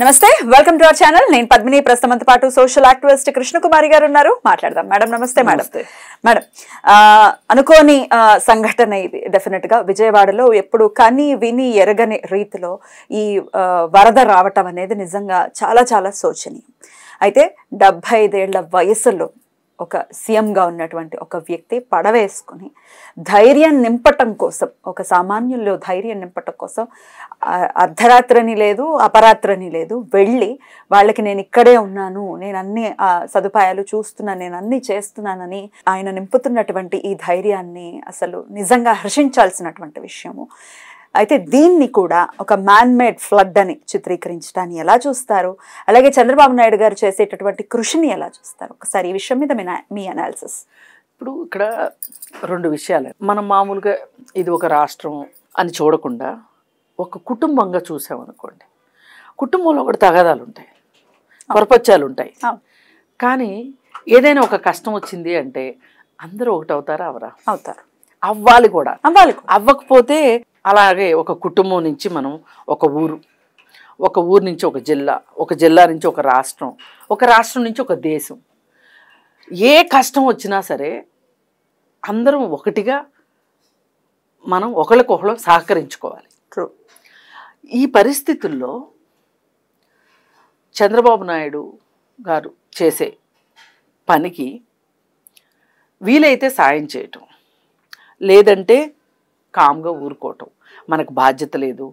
నమస్తే welcome to our channel నేను పద్మిని ప్రస్తుతం పాటు సోషల్ యాక్టివిస్ట్ కృష్ణకుమారి గారు ఉన్నారు మాట్లాడదాం మేడం నమస్తే మేడం మేడం అనుకోని సంఘటన ఇది డెఫినెట్ గా విజయవాడలో ఎప్పుడు కని విని ఎరగని రీతిలో ఈ వరద రావటం అనేది నిజంగా చాలా చాలా శోచనీయం అయితే డెబ్బై ఐదేళ్ల వయసులో ఒక సీఎంగా ఉన్నటువంటి ఒక వ్యక్తి పడవేసుకుని ధైర్యం నింపటం కోసం ఒక సామాన్యుల్లో ధైర్యం నింపటం కోసం అర్ధరాత్రని లేదు అపరాత్రని లేదు వెళ్ళి వాళ్ళకి నేను ఇక్కడే ఉన్నాను నేను అన్ని సదుపాయాలు చూస్తున్నాను నేను అన్ని చేస్తున్నానని ఆయన నింపుతున్నటువంటి ఈ ధైర్యాన్ని అసలు నిజంగా హర్షించాల్సినటువంటి విషయము అయితే దీన్ని కూడా ఒక మ్యాన్మేడ్ ఫ్లడ్ అని చిత్రీకరించడాన్ని ఎలా చూస్తారు అలాగే చంద్రబాబు నాయుడు గారు చేసేటటువంటి కృషిని ఎలా చూస్తారు ఒకసారి ఈ విషయం మీద మీ అనాలిసిస్ ఇప్పుడు ఇక్కడ రెండు విషయాలు మనం మామూలుగా ఇది ఒక రాష్ట్రం అని చూడకుండా ఒక కుటుంబంగా చూసామనుకోండి కుటుంబంలో కూడా తగాదాలు ఉంటాయి కొరపచ్చాలు ఉంటాయి కానీ ఏదైనా ఒక కష్టం వచ్చింది అంటే అందరూ ఒకటి అవుతారా అవరా అవుతారు అవ్వాలి కూడా అవ్వాలి అవ్వకపోతే అలాగే ఒక కుటుంబం నుంచి మనం ఒక ఊరు ఒక ఊరు నుంచి ఒక జిల్లా ఒక జిల్లా నుంచి ఒక రాష్ట్రం ఒక రాష్ట్రం నుంచి ఒక దేశం ఏ కష్టం వచ్చినా సరే అందరం ఒకటిగా మనం ఒకరికొకరం సహకరించుకోవాలి ఈ పరిస్థితుల్లో చంద్రబాబు నాయుడు గారు చేసే పనికి వీలైతే సాయం చేయటం లేదంటే కామ్గా ఊరుకోవటం మనకు బాధ్యత లేదు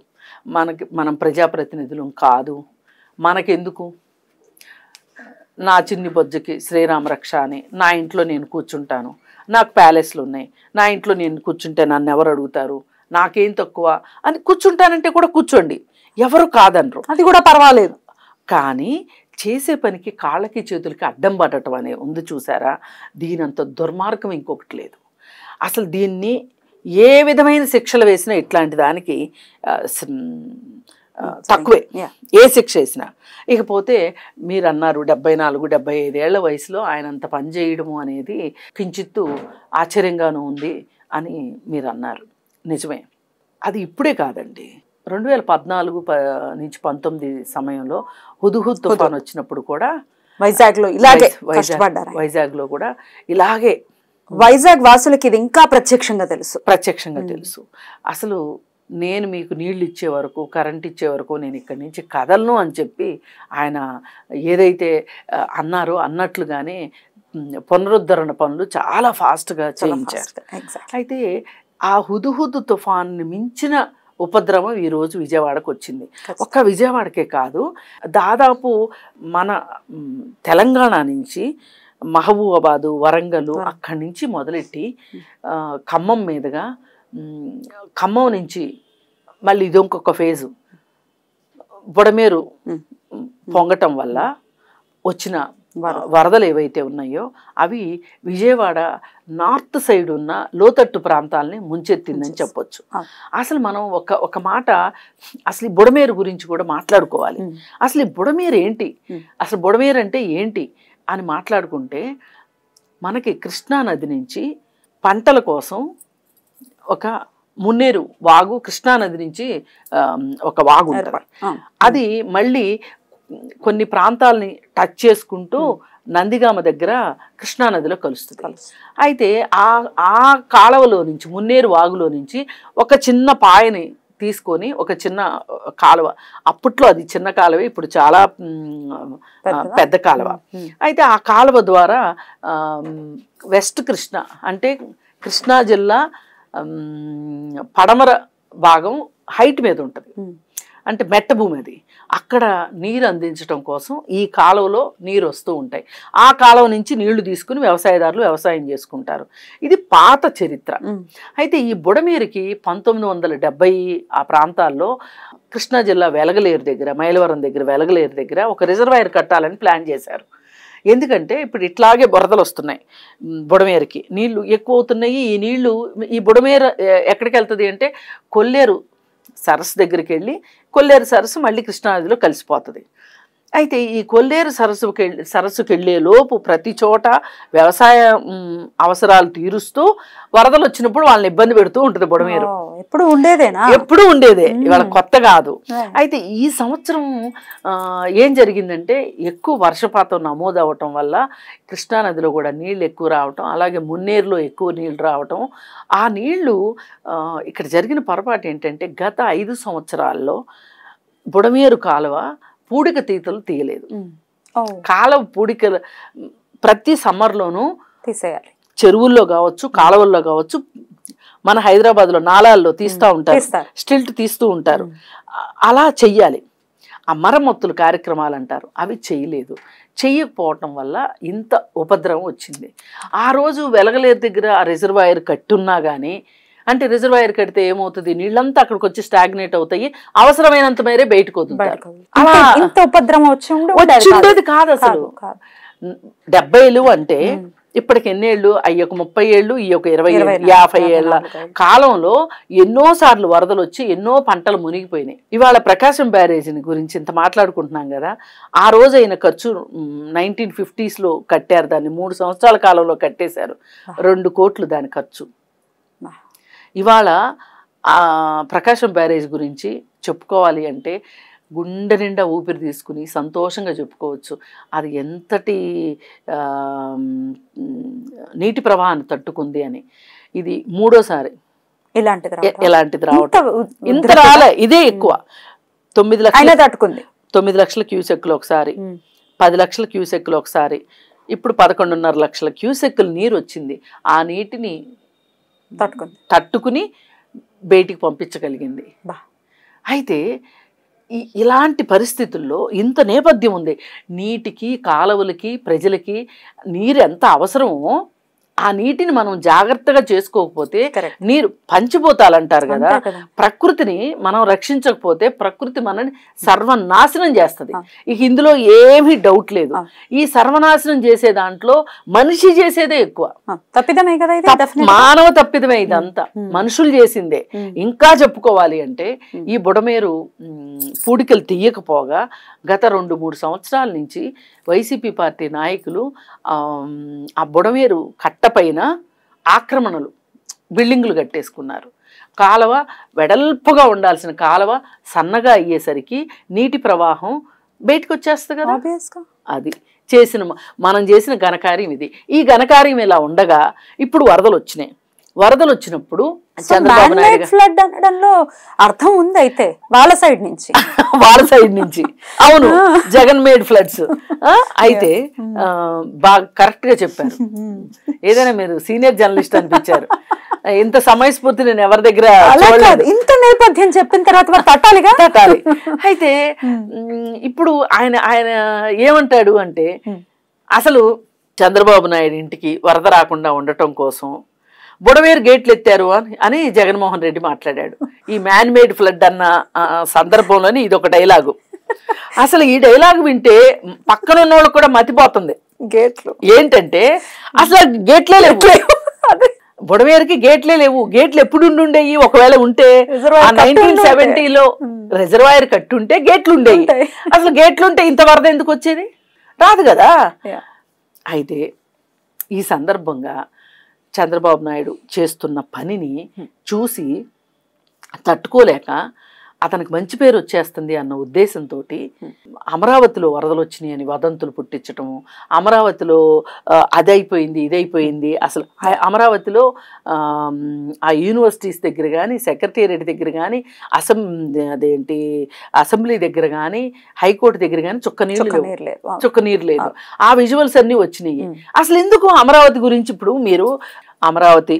మనకి మనం ప్రజాప్రతినిధులం కాదు మనకెందుకు నా చిన్ని బొజ్జకి శ్రీరామ రక్ష అని నా ఇంట్లో నేను కూర్చుంటాను నాకు ప్యాలెస్లు ఉన్నాయి నా ఇంట్లో నేను కూర్చుంటే నన్ను ఎవరు అడుగుతారు నాకేం తక్కువ అని కూర్చుంటానంటే కూడా కూర్చోండి ఎవరు కాదనరు అది కూడా పర్వాలేదు కానీ చేసే పనికి కాళ్ళకి చేతులకి అడ్డం పడటం అనే ఉంది చూసారా దీనంత దుర్మార్గం ఇంకొకటి లేదు అసలు దీన్ని ఏ విధమైన శిక్షలు వేసినా ఇట్లాంటి దానికి తక్కువే ఏ శిక్ష వేసినా ఇకపోతే మీరు అన్నారు డెబ్బై నాలుగు డెబ్బై ఐదేళ్ల వయసులో ఆయన అంత పనిచేయడము అనేది కించిత్తు ఆశ్చర్యంగానూ ఉంది అని మీరు అన్నారు నిజమే అది ఇప్పుడే కాదండి రెండు వేల పద్నాలుగు నుంచి పంతొమ్మిది సమయంలో హుదుహుద్ తుఫాన్ వచ్చినప్పుడు కూడా వైజాగ్లో ఇలాగే వైజాగ్ వైజాగ్లో కూడా ఇలాగే వైజాగ్ వాసులకి ఇది ఇంకా ప్రత్యక్షంగా తెలుసు ప్రత్యక్షంగా తెలుసు అసలు నేను మీకు నీళ్ళు ఇచ్చే వరకు కరెంట్ ఇచ్చే వరకు నేను ఇక్కడి నుంచి కదలను అని చెప్పి ఆయన ఏదైతే అన్నారో అన్నట్లుగానే పునరుద్ధరణ పనులు చాలా ఫాస్ట్గా చేయించారు అయితే ఆ హుదుహుదు తుఫాన్ని మించిన ఉపద్రవం ఈరోజు విజయవాడకు వచ్చింది ఒక్క విజయవాడకే కాదు దాదాపు మన తెలంగాణ నుంచి మహబూబాబాదు వరంగల్ అక్కడి నుంచి మొదలెట్టి ఖమ్మం మీదుగా ఖమ్మం నుంచి మళ్ళీ ఇది ఇంకొక ఫేజు బుడమేరు పొంగటం వల్ల వచ్చిన వరదలు ఏవైతే ఉన్నాయో అవి విజయవాడ నార్త్ సైడ్ ఉన్న లోతట్టు ప్రాంతాలని ముంచెత్తిందని చెప్పొచ్చు అసలు మనం ఒక ఒక మాట అసలు బుడమేరు గురించి కూడా మాట్లాడుకోవాలి అసలు ఈ బుడమేరు ఏంటి అసలు బుడమేరు అంటే ఏంటి అని మాట్లాడుకుంటే మనకి కృష్ణానది నుంచి పంటల కోసం ఒక మున్నేరు వాగు కృష్ణానది నుంచి ఒక వాగు అది మళ్ళీ కొన్ని ప్రాంతాలని టచ్ చేసుకుంటూ నందిగామ దగ్గర కృష్ణానదిలో కలుస్తుంది అయితే ఆ ఆ కాలువలో నుంచి మున్నేరు వాగులో నుంచి ఒక చిన్న పాయని తీసుకొని ఒక చిన్న కాలువ అప్పట్లో అది చిన్న కాలువ ఇప్పుడు చాలా పెద్ద కాలువ అయితే ఆ కాలువ ద్వారా వెస్ట్ కృష్ణ అంటే కృష్ణా జిల్లా పడమర భాగం హైట్ మీద ఉంటుంది అంటే మెట్ట భూమి అది అక్కడ నీరు అందించడం కోసం ఈ కాలువలో నీరు వస్తూ ఉంటాయి ఆ కాలువ నుంచి నీళ్లు తీసుకుని వ్యవసాయదారులు వ్యవసాయం చేసుకుంటారు ఇది పాత చరిత్ర అయితే ఈ బుడమేరికి పంతొమ్మిది వందల ఆ ప్రాంతాల్లో కృష్ణా జిల్లా వెలగలేరు దగ్గర మైలవరం దగ్గర వెలగలేరు దగ్గర ఒక రిజర్వాయర్ కట్టాలని ప్లాన్ చేశారు ఎందుకంటే ఇప్పుడు ఇట్లాగే బురదలు వస్తున్నాయి బుడమేరకి నీళ్లు ఎక్కువ అవుతున్నాయి ఈ నీళ్లు ఈ బుడమేర ఎక్కడికి వెళ్తుంది అంటే కొల్లేరు సరస్సు దగ్గరికి వెళ్ళి కొల్లేరు సరస్సు మళ్ళీ కృష్ణానదిలో కలిసిపోతుంది అయితే ఈ కొల్లేరు సరస్సుకి సరస్సుకి లోపు ప్రతి చోట వ్యవసాయ అవసరాలు తీరుస్తూ వరదలు వచ్చినప్పుడు వాళ్ళని ఇబ్బంది పెడుతూ ఉంటుంది బుడమేరు ఎప్పుడు ఉండేదేనా ఎప్పుడు ఉండేదే ఇవాళ కొత్త కాదు అయితే ఈ సంవత్సరం ఏం జరిగిందంటే ఎక్కువ వర్షపాతం నమోదవటం వల్ల కృష్ణానదిలో కూడా నీళ్ళు ఎక్కువ రావటం అలాగే మున్నేరులో ఎక్కువ నీళ్ళు రావటం ఆ నీళ్లు ఇక్కడ జరిగిన పొరపాటు ఏంటంటే గత ఐదు సంవత్సరాల్లో బుడమేరు కాలువ పూడిక తీతలు తీయలేదు కాలువ పూడిక ప్రతి సమ్మర్లోనూ తీసేయాలి చెరువుల్లో కావచ్చు కాలువల్లో కావచ్చు మన హైదరాబాద్ లో నాళాల్లో తీస్తూ ఉంటారు స్టిల్ట్ తీస్తూ ఉంటారు అలా చెయ్యాలి ఆ మరమ్మత్తులు కార్యక్రమాలు అంటారు అవి చేయలేదు చేయకపోవటం వల్ల ఇంత ఉపద్రవం వచ్చింది ఆ రోజు వెలగలేరు దగ్గర ఆ రిజర్వాయర్ కట్టున్నా కానీ అంటే రిజర్వాయర్ కడితే ఏమవుతుంది నీళ్ళంతా అక్కడికి వచ్చి స్టాగ్నేట్ అవుతాయి అవసరమైనంత మేరే బయటకు వదులుతారు అలా వచ్చి కాదు అసలు డెబ్బైలు అంటే ఇప్పటికి ఎన్నేళ్ళు అవి ఒక ముప్పై ఏళ్ళు ఈ యొక్క ఇరవై యాభై ఏళ్ళ కాలంలో ఎన్నోసార్లు వరదలు వచ్చి ఎన్నో పంటలు మునిగిపోయినాయి ఇవాళ ప్రకాశం బ్యారేజీని గురించి ఇంత మాట్లాడుకుంటున్నాం కదా ఆ రోజు అయిన ఖర్చు నైన్టీన్ ఫిఫ్టీస్లో కట్టారు దాన్ని మూడు సంవత్సరాల కాలంలో కట్టేశారు రెండు కోట్లు దాని ఖర్చు ఇవాళ ప్రకాశం బ్యారేజ్ గురించి చెప్పుకోవాలి అంటే గుండె నిండా ఊపిరి తీసుకుని సంతోషంగా చెప్పుకోవచ్చు అది ఎంతటి నీటి ప్రవాహాన్ని తట్టుకుంది అని ఇది మూడోసారి ఇలాంటిది ఇలాంటిది రావటం ఇంత రాలే ఇదే ఎక్కువ తొమ్మిది లక్షలు తట్టుకుంది తొమ్మిది లక్షల క్యూసెక్లు ఒకసారి పది లక్షల క్యూసెక్లు ఒకసారి ఇప్పుడు పదకొండున్నర లక్షల క్యూసెక్లు నీరు వచ్చింది ఆ నీటిని తట్టుకుని తట్టుకుని బయటికి పంపించగలిగింది అయితే ఇలాంటి పరిస్థితుల్లో ఇంత నేపథ్యం ఉంది నీటికి కాలువలకి ప్రజలకి నీరు ఎంత అవసరమో ఆ నీటిని మనం జాగ్రత్తగా చేసుకోకపోతే నీరు పంచిపోతాలంటారు కదా ప్రకృతిని మనం రక్షించకపోతే ప్రకృతి మనని సర్వనాశనం చేస్తుంది ఇక ఇందులో ఏమీ డౌట్ లేదు ఈ సర్వనాశనం చేసే దాంట్లో మనిషి చేసేదే ఎక్కువ తప్పిదమే కదా మానవ తప్పిదమే ఇదంతా మనుషులు చేసిందే ఇంకా చెప్పుకోవాలి అంటే ఈ బుడమేరు పూడికలు తీయకపోగా గత రెండు మూడు సంవత్సరాల నుంచి వైసీపీ పార్టీ నాయకులు ఆ బుడమేరు కట్టపైన ఆక్రమణలు బిల్డింగులు కట్టేసుకున్నారు కాలవ వెడల్పుగా ఉండాల్సిన కాలువ సన్నగా అయ్యేసరికి నీటి ప్రవాహం బయటకు వచ్చేస్తుంది కదా అది చేసిన మనం చేసిన ఘనకార్యం ఇది ఈ ఘనకార్యం ఇలా ఉండగా ఇప్పుడు వరదలు వచ్చినాయి వరదలు వచ్చినప్పుడు ఫ్లడ్ అర్థం ఉంది అయితే వాళ్ళ సైడ్ నుంచి వాళ్ళ సైడ్ నుంచి అవును జగన్ మేడ్ ఫ్లడ్స్ అయితే hmm. బాగా కరెక్ట్ గా చెప్పారు hmm. ఏదైనా మీరు సీనియర్ జర్నలిస్ట్ అనిపించారు ఇంత సమయస్ఫూర్తి నేను ఎవరి దగ్గర ఇంత నేపథ్యం చెప్పిన తర్వాత మరి తట్టాలిగా తట్టాలి అయితే hmm. ఇప్పుడు ఆయన ఆయన ఏమంటాడు అంటే అసలు చంద్రబాబు నాయుడు ఇంటికి వరద రాకుండా ఉండటం కోసం బుడవేరు గేట్లు ఎత్తారు అని జగన్మోహన్ రెడ్డి మాట్లాడాడు ఈ మ్యాన్ మేడ్ ఫ్లడ్ అన్న సందర్భంలోని ఇది ఒక డైలాగు అసలు ఈ డైలాగ్ వింటే పక్కన ఉన్న వాళ్ళు కూడా మతిపోతుంది గేట్లు ఏంటంటే అసలు గేట్లే లేవు బుడవేరుకి గేట్లే లేవు గేట్లు ఎప్పుడు ఉండేవి ఒకవేళ ఉంటే నైన్టీన్ సెవెంటీలో రిజర్వాయర్ కట్టుంటే గేట్లు ఉండేవి అసలు గేట్లు ఉంటే ఇంత వరద ఎందుకు వచ్చేది రాదు కదా అయితే ఈ సందర్భంగా చంద్రబాబు నాయుడు చేస్తున్న పనిని చూసి తట్టుకోలేక అతనికి మంచి పేరు వచ్చేస్తుంది అన్న ఉద్దేశంతో అమరావతిలో వరదలు వచ్చినాయి అని వదంతులు పుట్టించటము అమరావతిలో అదైపోయింది ఇదైపోయింది అసలు అమరావతిలో ఆ యూనివర్సిటీస్ దగ్గర కానీ సెక్రటేరియట్ దగ్గర కానీ అసెం అదేంటి అసెంబ్లీ దగ్గర కానీ హైకోర్టు దగ్గర కానీ చుక్క నీళ్ళు చుక్క నీరు లేదు ఆ విజువల్స్ అన్నీ వచ్చినాయి అసలు ఎందుకు అమరావతి గురించి ఇప్పుడు మీరు అమరావతి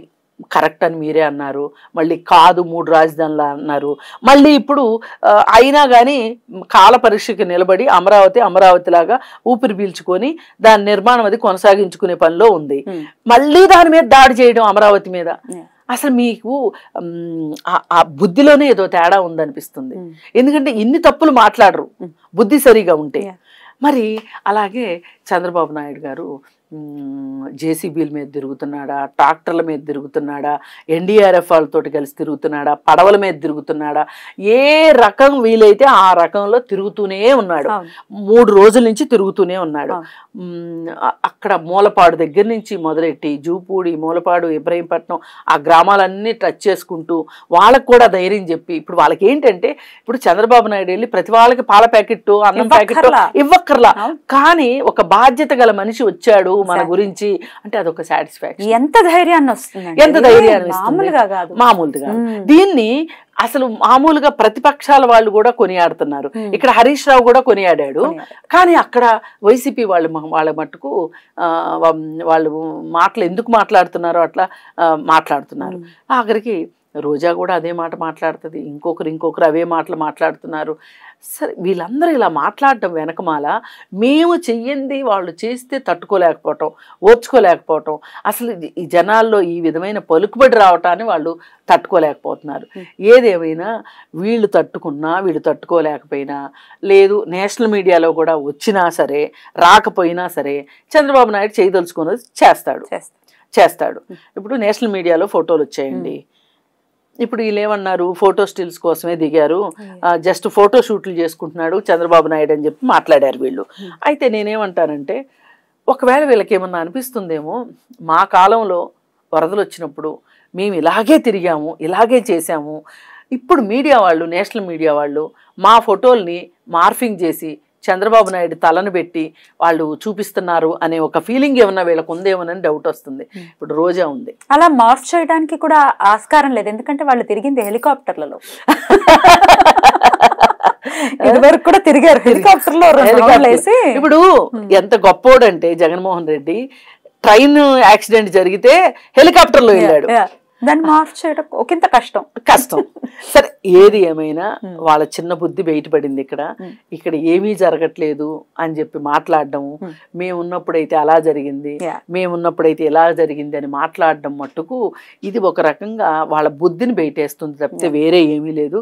కరెక్ట్ అని మీరే అన్నారు మళ్ళీ కాదు మూడు రాజధానులు అన్నారు మళ్ళీ ఇప్పుడు అయినా కానీ కాల పరీక్షకి నిలబడి అమరావతి అమరావతి లాగా ఊపిరి పీల్చుకొని దాని నిర్మాణం అది కొనసాగించుకునే పనిలో ఉంది మళ్ళీ దాని మీద దాడి చేయడం అమరావతి మీద అసలు మీకు ఆ బుద్ధిలోనే ఏదో తేడా ఉందనిపిస్తుంది ఎందుకంటే ఇన్ని తప్పులు మాట్లాడరు బుద్ధి సరిగా ఉంటే మరి అలాగే చంద్రబాబు నాయుడు గారు జేసీబీల మీద తిరుగుతున్నాడా ట్రాక్టర్ల మీద తిరుగుతున్నాడా ఎన్డీఆర్ఎఫ్ వాళ్ళతో కలిసి తిరుగుతున్నాడా పడవల మీద తిరుగుతున్నాడా ఏ రకం వీలైతే ఆ రకంలో తిరుగుతూనే ఉన్నాడు మూడు రోజుల నుంచి తిరుగుతూనే ఉన్నాడు అక్కడ మూలపాడు దగ్గర నుంచి మొదలెట్టి జూపూడి మూలపాడు ఇబ్రహీంపట్నం ఆ గ్రామాలన్నీ టచ్ చేసుకుంటూ వాళ్ళకు కూడా ధైర్యం చెప్పి ఇప్పుడు వాళ్ళకి ఏంటంటే ఇప్పుడు చంద్రబాబు నాయుడు వెళ్ళి ప్రతి వాళ్ళకి పాల ప్యాకెట్ అన్నం ప్యాకెట్ ఇవ్వక్కర్లా కానీ ఒక బాధ్యత గల మనిషి వచ్చాడు మన గురించి అంటే అదొక సాటిస్ఫాక్షన్ ఎంత ధైర్యాన్ని వస్తుంది ఎంత ధైర్యాన్ని మామూలుగా కాదు మామూలుగా దీన్ని అసలు మామూలుగా ప్రతిపక్షాల వాళ్ళు కూడా కొనియాడుతున్నారు ఇక్కడ హరీష్ రావు కూడా కొనియాడాడు కానీ అక్కడ వైసీపీ వాళ్ళు వాళ్ళ మట్టుకు వాళ్ళు మాటలు ఎందుకు మాట్లాడుతున్నారో అట్లా మాట్లాడుతున్నారు ఆఖరికి రోజా కూడా అదే మాట మాట్లాడుతుంది ఇంకొకరు ఇంకొకరు అవే మాటలు మాట్లాడుతున్నారు సరే వీళ్ళందరూ ఇలా మాట్లాడటం వెనకమాల మేము చెయ్యింది వాళ్ళు చేస్తే తట్టుకోలేకపోవటం ఓర్చుకోలేకపోవటం అసలు ఈ జనాల్లో ఈ విధమైన పలుకుబడి రావటాన్ని వాళ్ళు తట్టుకోలేకపోతున్నారు ఏదేమైనా వీళ్ళు తట్టుకున్నా వీళ్ళు తట్టుకోలేకపోయినా లేదు నేషనల్ మీడియాలో కూడా వచ్చినా సరే రాకపోయినా సరే చంద్రబాబు నాయుడు చేయదలుచుకున్నది చేస్తాడు చేస్తాడు ఇప్పుడు నేషనల్ మీడియాలో ఫోటోలు వచ్చాయండి ఇప్పుడు వీళ్ళేమన్నారు ఫోటో స్టిల్స్ కోసమే దిగారు జస్ట్ ఫోటో షూట్లు చేసుకుంటున్నాడు చంద్రబాబు నాయుడు అని చెప్పి మాట్లాడారు వీళ్ళు hmm. అయితే నేనేమంటానంటే ఒకవేళ వీళ్ళకేమన్నా అనిపిస్తుందేమో మా కాలంలో వరదలు వచ్చినప్పుడు మేము ఇలాగే తిరిగాము ఇలాగే చేశాము ఇప్పుడు మీడియా వాళ్ళు నేషనల్ మీడియా వాళ్ళు మా ఫోటోల్ని మార్ఫింగ్ చేసి చంద్రబాబు నాయుడు తలను పెట్టి వాళ్ళు చూపిస్తున్నారు అనే ఒక ఫీలింగ్ ఏమన్నా వీళ్ళకు ఉందేమోనని డౌట్ వస్తుంది hmm. ఇప్పుడు రోజా ఉంది అలా మార్ఫ్ చేయడానికి కూడా ఆస్కారం లేదు ఎందుకంటే వాళ్ళు తిరిగింది హెలికాప్టర్లలో ఇదివరకు కూడా తిరిగారు హెలికాప్టర్ లో ఇప్పుడు hmm. ఎంత గొప్పోడంటే జగన్మోహన్ రెడ్డి ట్రైన్ యాక్సిడెంట్ జరిగితే హెలికాప్టర్ లో వెళ్ళాడు దాన్ని చేయడం ఒకంత కష్టం కష్టం సరే ఏది ఏమైనా వాళ్ళ చిన్న బుద్ధి బయటపడింది ఇక్కడ ఇక్కడ ఏమీ జరగట్లేదు అని చెప్పి మాట్లాడడం మేమున్నప్పుడైతే అలా జరిగింది మేమున్నప్పుడైతే ఎలా జరిగింది అని మాట్లాడడం మట్టుకు ఇది ఒక రకంగా వాళ్ళ బుద్ధిని బయటేస్తుంది తప్పితే వేరే ఏమీ లేదు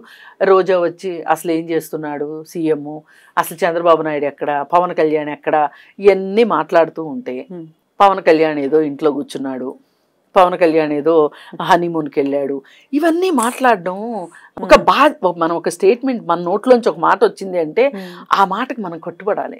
రోజా వచ్చి అసలు ఏం చేస్తున్నాడు సీఎం అసలు చంద్రబాబు నాయుడు ఎక్కడ పవన్ కళ్యాణ్ ఎక్కడ ఇవన్నీ మాట్లాడుతూ ఉంటే పవన్ కళ్యాణ్ ఏదో ఇంట్లో కూర్చున్నాడు పవన్ కళ్యాణ్ ఏదో హనీమూన్కి వెళ్ళాడు ఇవన్నీ మాట్లాడడం ఒక బా మనం ఒక స్టేట్మెంట్ మన నోట్లోంచి ఒక మాట వచ్చింది అంటే ఆ మాటకి మనం కట్టుబడాలి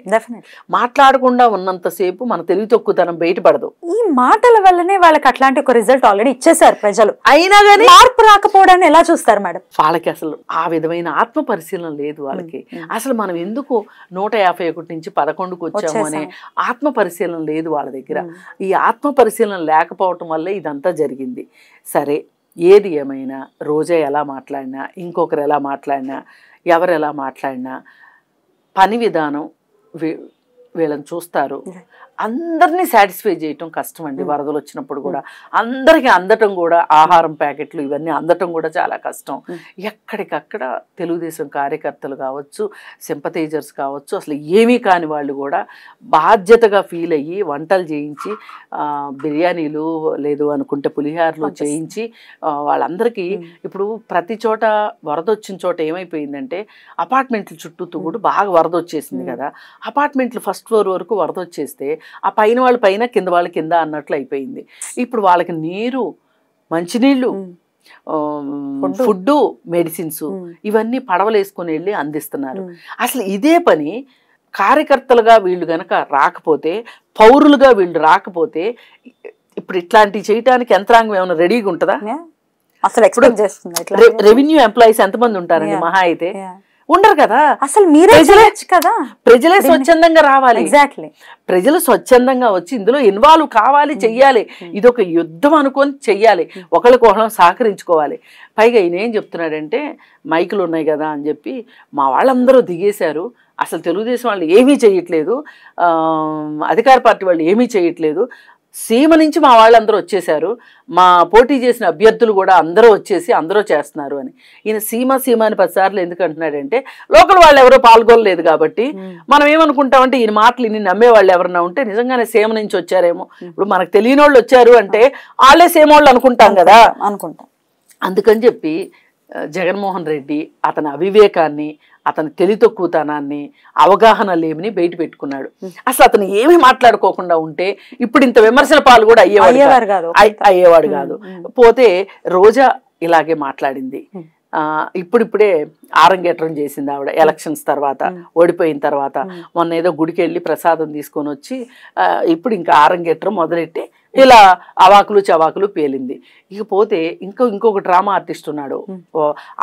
మాట్లాడకుండా ఉన్నంతసేపు మన తెలివి తక్కువతనం బయటపడదు ఈ మాటల వల్లనే వాళ్ళకి అట్లాంటి ఒక రిజల్ట్ ఆల్రెడీ ఇచ్చేసారు ప్రజలు అయినా కానీ మార్పు రాకపోవడాన్ని ఎలా చూస్తారు మేడం వాళ్ళకి అసలు ఆ విధమైన ఆత్మ పరిశీలన లేదు వాళ్ళకి అసలు మనం ఎందుకు నూట యాభై ఒకటి నుంచి పదకొండుకు వచ్చాము అనే ఆత్మ పరిశీలన లేదు వాళ్ళ దగ్గర ఈ ఆత్మ పరిశీలన లేకపోవటం వల్లే ఇదంతా జరిగింది సరే ఏది ఏమైనా రోజా ఎలా మాట్లాడినా ఇంకొకరు ఎలా మాట్లాడినా ఎవరు ఎలా మాట్లాడినా పని విధానం వీళ్ళని చూస్తారు అందరినీ సాటిస్ఫై చేయటం కష్టం అండి వరదలు వచ్చినప్పుడు కూడా అందరికీ అందటం కూడా ఆహారం ప్యాకెట్లు ఇవన్నీ అందటం కూడా చాలా కష్టం ఎక్కడికక్కడ తెలుగుదేశం కార్యకర్తలు కావచ్చు సింపతైజర్స్ కావచ్చు అసలు ఏమీ కాని వాళ్ళు కూడా బాధ్యతగా ఫీల్ అయ్యి వంటలు చేయించి బిర్యానీలు లేదు అనుకుంటే పులిహారలు చేయించి వాళ్ళందరికీ ఇప్పుడు ప్రతి చోట వరద వచ్చిన చోట ఏమైపోయిందంటే అపార్ట్మెంట్లు చుట్టూ కూడా బాగా వరద వచ్చేసింది కదా అపార్ట్మెంట్లు ఫస్ట్ ఫ్లోర్ వరకు వరద వచ్చేస్తే ఆ పైన వాళ్ళు పైన కింద వాళ్ళు కింద అన్నట్లు అయిపోయింది ఇప్పుడు వాళ్ళకి నీరు మంచినీళ్ళు ఫుడ్డు మెడిసిన్స్ ఇవన్నీ పడవలేసుకొని వెళ్ళి అందిస్తున్నారు అసలు ఇదే పని కార్యకర్తలుగా వీళ్ళు గనక రాకపోతే పౌరులుగా వీళ్ళు రాకపోతే ఇప్పుడు ఇట్లాంటివి చేయటానికి యంత్రాంగం ఏమైనా రెడీగా ఉంటుందా అసలు రెవెన్యూ ఎంప్లాయీస్ ఎంతమంది ఉంటారండి మహా అయితే ఉండరు కదా అసలు మీరే కదా ప్రజలే స్వచ్ఛందంగా రావాలి ఎగ్జాక్ట్లీ ప్రజలు స్వచ్ఛందంగా వచ్చి ఇందులో ఇన్వాల్వ్ కావాలి hmm. చెయ్యాలి hmm. ఇది ఒక యుద్ధం అనుకొని చెయ్యాలి hmm. ఒకళ్ళకొకళ్ళం సహకరించుకోవాలి పైగా ఈయన ఏం చెప్తున్నాడంటే మైకులు ఉన్నాయి కదా అని చెప్పి మా వాళ్ళందరూ దిగేశారు అసలు తెలుగుదేశం వాళ్ళు ఏమీ చేయట్లేదు అధికార పార్టీ వాళ్ళు ఏమీ చేయట్లేదు సీమ నుంచి మా వాళ్ళందరూ వచ్చేసారు మా పోటీ చేసిన అభ్యర్థులు కూడా అందరూ వచ్చేసి అందరూ చేస్తున్నారు అని ఈయన సీమ సీమ అని పదిసార్లు ఎందుకు అంటున్నాడంటే లోకల్ వాళ్ళు ఎవరో పాల్గొనలేదు కాబట్టి మనం ఏమనుకుంటామంటే ఈయన మాటలు ఇన్ని నమ్మే వాళ్ళు ఎవరన్నా ఉంటే నిజంగానే సీమ నుంచి వచ్చారేమో ఇప్పుడు మనకు తెలియని వాళ్ళు వచ్చారు అంటే వాళ్ళే వాళ్ళు అనుకుంటాం కదా అనుకుంటాం అందుకని చెప్పి జగన్మోహన్ రెడ్డి అతని అవివేకాన్ని అతని తక్కువతనాన్ని అవగాహన లేమిని బయట పెట్టుకున్నాడు అసలు అతను ఏమి మాట్లాడుకోకుండా ఉంటే ఇప్పుడు ఇంత విమర్శల పాలు కూడా అయ్యేవాడు అయ్యేవాడు కాదు పోతే రోజా ఇలాగే మాట్లాడింది ఇప్పుడిప్పుడే ఆరంగేట్రం చేసింది ఆవిడ ఎలక్షన్స్ తర్వాత ఓడిపోయిన తర్వాత మొన్న ఏదో గుడికి వెళ్ళి ప్రసాదం తీసుకొని వచ్చి ఇప్పుడు ఇంకా ఆరంగేట్రం మొదలెట్టి ఇలా అవాకులు చవాకులు పేలింది ఇకపోతే ఇంకో ఇంకొక డ్రామా ఆర్టిస్ట్ ఉన్నాడు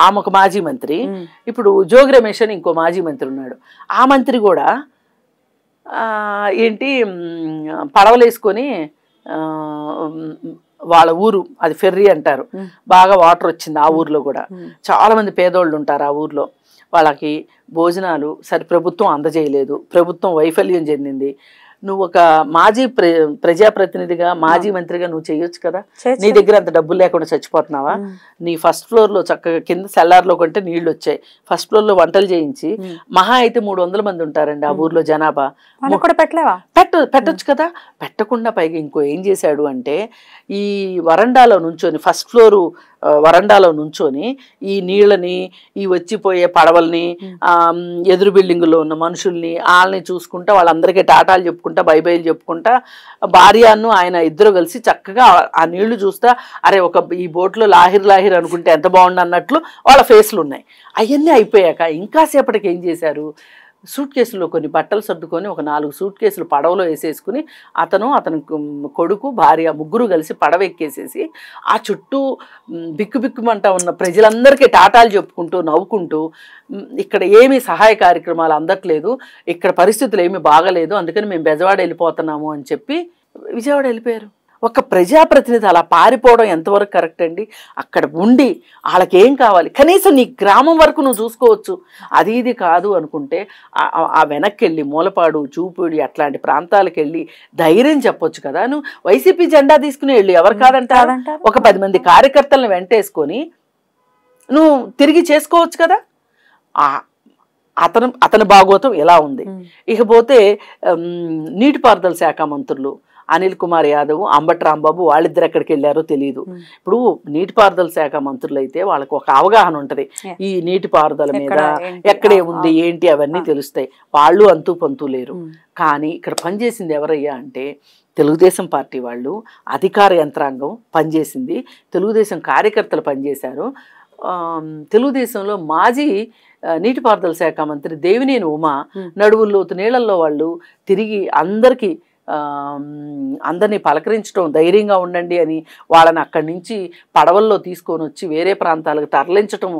ఆమె ఒక మాజీ మంత్రి ఇప్పుడు జోగి రమేష్ అని ఇంకో మాజీ మంత్రి ఉన్నాడు ఆ మంత్రి కూడా ఏంటి పడవలేసుకొని వాళ్ళ ఊరు అది ఫెర్రీ అంటారు బాగా వాటర్ వచ్చింది ఆ ఊర్లో కూడా చాలామంది పేదోళ్ళు ఉంటారు ఆ ఊర్లో వాళ్ళకి భోజనాలు సరి ప్రభుత్వం అందజేయలేదు ప్రభుత్వం వైఫల్యం చెందింది నువ్వు ఒక మాజీ ప్రజాప్రతినిధిగా మాజీ మంత్రిగా నువ్వు చేయొచ్చు కదా నీ దగ్గర అంత డబ్బులు లేకుండా చచ్చిపోతున్నావా నీ ఫస్ట్ ఫ్లోర్ లో చక్కగా కింద సెల్లార్లో కొంటే నీళ్లు వచ్చాయి ఫస్ట్ ఫ్లోర్ లో వంటలు చేయించి మహా అయితే మూడు వందల మంది ఉంటారండి ఆ ఊర్లో జనాభా పెట్ట పెట్టచ్చు కదా పెట్టకుండా పైగా ఇంకో ఏం చేశాడు అంటే ఈ వరండాలో నుంచొని ఫస్ట్ ఫ్లోర్ వరండాలో నుంచొని ఈ నీళ్ళని ఈ వచ్చిపోయే పడవల్ని ఎదురు బిల్డింగ్లో ఉన్న మనుషుల్ని వాళ్ళని చూసుకుంటా వాళ్ళందరికీ టాటాలు చెప్పుకుంటా బైబైలు చెప్పుకుంటా భార్యను ఆయన ఇద్దరు కలిసి చక్కగా ఆ నీళ్లు చూస్తా అరే ఒక ఈ బోట్లో లాహిర్ లాహిర్ అనుకుంటే ఎంత బాగుండు అన్నట్లు వాళ్ళ ఫేస్లు ఉన్నాయి అవన్నీ అయిపోయాక ఇంకా సేపటికి ఏం చేశారు సూట్ కేసులో కొన్ని బట్టలు సర్దుకొని ఒక నాలుగు సూట్ కేసులు పడవలో వేసేసుకుని అతను అతను కొడుకు భార్య ముగ్గురు కలిసి పడవ ఎక్కేసేసి ఆ చుట్టూ బిక్కుబిక్కుమంట ఉన్న ప్రజలందరికీ టాటాలు చెప్పుకుంటూ నవ్వుకుంటూ ఇక్కడ ఏమీ సహాయ కార్యక్రమాలు అందట్లేదు ఇక్కడ పరిస్థితులు ఏమీ బాగలేదు అందుకని మేము బెజవాడ వెళ్ళిపోతున్నాము అని చెప్పి విజయవాడ వెళ్ళిపోయారు ఒక ప్రజాప్రతినిధి అలా పారిపోవడం ఎంతవరకు కరెక్ట్ అండి అక్కడ ఉండి వాళ్ళకేం కావాలి కనీసం నీ గ్రామం వరకు నువ్వు చూసుకోవచ్చు అది ఇది కాదు అనుకుంటే ఆ వెనక్కి వెళ్ళి మూలపాడు చూపుడి అట్లాంటి ప్రాంతాలకు వెళ్ళి ధైర్యం చెప్పొచ్చు కదా నువ్వు వైసీపీ జెండా తీసుకుని వెళ్ళి ఎవరు కాదంట ఒక పది మంది కార్యకర్తలను వెంటేసుకొని నువ్వు తిరిగి చేసుకోవచ్చు కదా అతను అతని భాగోతం ఎలా ఉంది ఇకపోతే నీటిపారుదల శాఖ మంత్రులు అనిల్ కుమార్ యాదవ్ అంబట్ రాంబాబు వాళ్ళిద్దరు ఎక్కడికి వెళ్ళారో తెలియదు ఇప్పుడు నీటిపారుదల శాఖ మంత్రులు అయితే వాళ్ళకు ఒక అవగాహన ఉంటది ఈ నీటిపారుదల మీద ఎక్కడే ఉంది ఏంటి అవన్నీ తెలుస్తాయి వాళ్ళు అంతు పంతు లేరు కానీ ఇక్కడ పనిచేసింది ఎవరయ్యా అంటే తెలుగుదేశం పార్టీ వాళ్ళు అధికార యంత్రాంగం పనిచేసింది తెలుగుదేశం కార్యకర్తలు పనిచేశారు తెలుగుదేశంలో మాజీ నీటిపారుదల శాఖ మంత్రి దేవినేని ఉమా నడువుల్లోతు నీళ్ళల్లో వాళ్ళు తిరిగి అందరికీ అందరినీ పలకరించడం ధైర్యంగా ఉండండి అని వాళ్ళని అక్కడి నుంచి పడవల్లో తీసుకొని వచ్చి వేరే ప్రాంతాలకు తరలించటము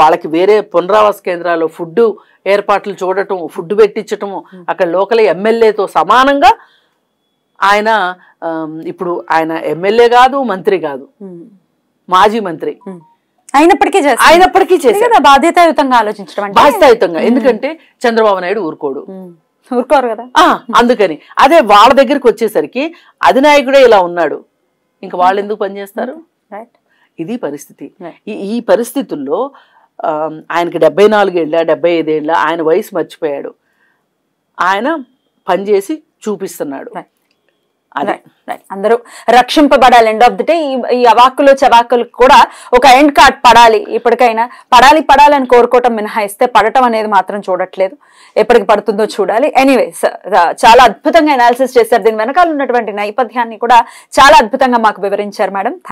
వాళ్ళకి వేరే పునరావాస కేంద్రాలు ఫుడ్ ఏర్పాట్లు చూడటం ఫుడ్ పెట్టించటము అక్కడ లోకల్ ఎమ్మెల్యేతో సమానంగా ఆయన ఇప్పుడు ఆయన ఎమ్మెల్యే కాదు మంత్రి కాదు మాజీ మంత్రి అయినప్పటికీ అయినప్పటికీ చేసి బాధ్యతాయుతంగా ఆలోచించడం బాధ్యతాయుతంగా ఎందుకంటే చంద్రబాబు నాయుడు ఊరుకోడు ఊరుకోరు కదా అందుకని అదే వాళ్ళ దగ్గరికి వచ్చేసరికి అధినాయకుడే ఇలా ఉన్నాడు ఇంకా వాళ్ళు ఎందుకు పనిచేస్తారు ఇది పరిస్థితి ఈ పరిస్థితుల్లో ఆయనకి డెబ్బై నాలుగేళ్ళ డెబ్బై ఐదేళ్ళ ఆయన వయసు మర్చిపోయాడు ఆయన పనిచేసి చూపిస్తున్నాడు అందరూ రక్షింపబడాలి ఎండ్ ఆఫ్ ది డే ఈ అవాక్కులు చవాకులు కూడా ఒక ఎండ్ కార్డ్ పడాలి ఇప్పటికైనా పడాలి పడాలని కోరుకోవటం మినహాయిస్తే పడటం అనేది మాత్రం చూడట్లేదు ఎప్పటికి పడుతుందో చూడాలి ఎనీవేస్ చాలా అద్భుతంగా అనాలిసిస్ చేశారు దీని వెనకాల ఉన్నటువంటి నేపథ్యాన్ని కూడా చాలా అద్భుతంగా మాకు వివరించారు మేడం